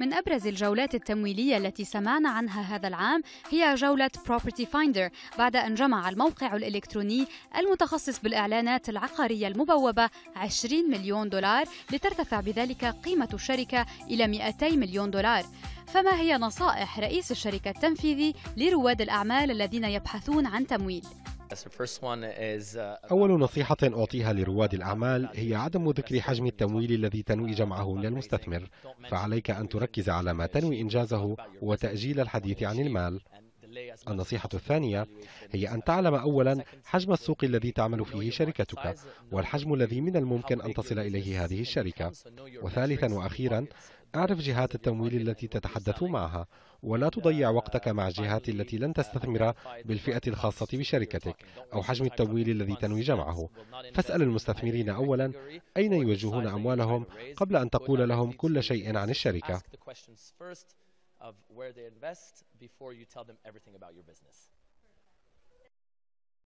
من أبرز الجولات التمويلية التي سمعنا عنها هذا العام هي جولة Property Finder بعد أن جمع الموقع الإلكتروني المتخصص بالإعلانات العقارية المبوبة 20 مليون دولار لترتفع بذلك قيمة الشركة إلى 200 مليون دولار فما هي نصائح رئيس الشركة التنفيذي لرواد الأعمال الذين يبحثون عن تمويل؟ Uh, أول نصيحة أعطيها لرواد الأعمال هي عدم ذكر حجم التمويل الذي تنوي جمعه من المستثمر فعليك أن تركز على ما تنوي إنجازه وتأجيل الحديث عن المال النصيحة الثانية هي أن تعلم أولا حجم السوق الذي تعمل فيه شركتك والحجم الذي من الممكن أن تصل إليه هذه الشركة وثالثا وأخيرا أعرف جهات التمويل التي تتحدث معها ولا تضيع وقتك مع الجهات التي لن تستثمر بالفئة الخاصة بشركتك أو حجم التمويل الذي تنوي جمعه فاسأل المستثمرين أولا أين يوجهون أموالهم قبل أن تقول لهم كل شيء عن الشركة